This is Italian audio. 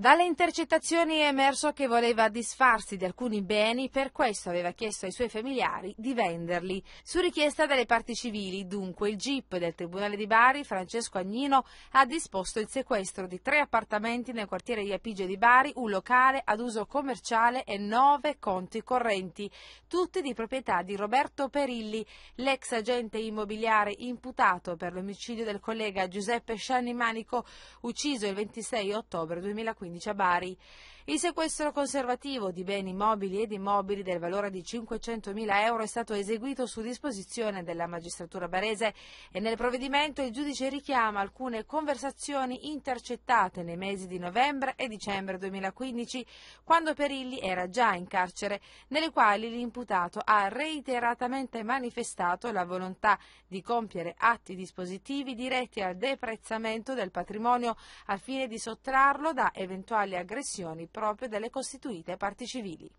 Dalle intercettazioni è emerso che voleva disfarsi di alcuni beni, per questo aveva chiesto ai suoi familiari di venderli. Su richiesta delle parti civili, dunque, il GIP del Tribunale di Bari, Francesco Agnino, ha disposto il sequestro di tre appartamenti nel quartiere di Apige di Bari, un locale ad uso commerciale e nove conti correnti, tutti di proprietà di Roberto Perilli, l'ex agente immobiliare imputato per l'omicidio del collega Giuseppe Scianni Manico, ucciso il 26 ottobre 2015. 2015 a Bari. Il sequestro conservativo di beni mobili ed immobili del valore di 500.000 euro è stato eseguito su disposizione della magistratura barese e nel provvedimento il giudice richiama alcune conversazioni intercettate nei mesi di novembre e dicembre 2015, quando Perilli era già in carcere, nelle quali l'imputato ha reiteratamente manifestato la volontà di compiere atti dispositivi diretti al deprezzamento del patrimonio al fine di sottrarlo da eventuali eventuali aggressioni proprio delle costituite parti civili.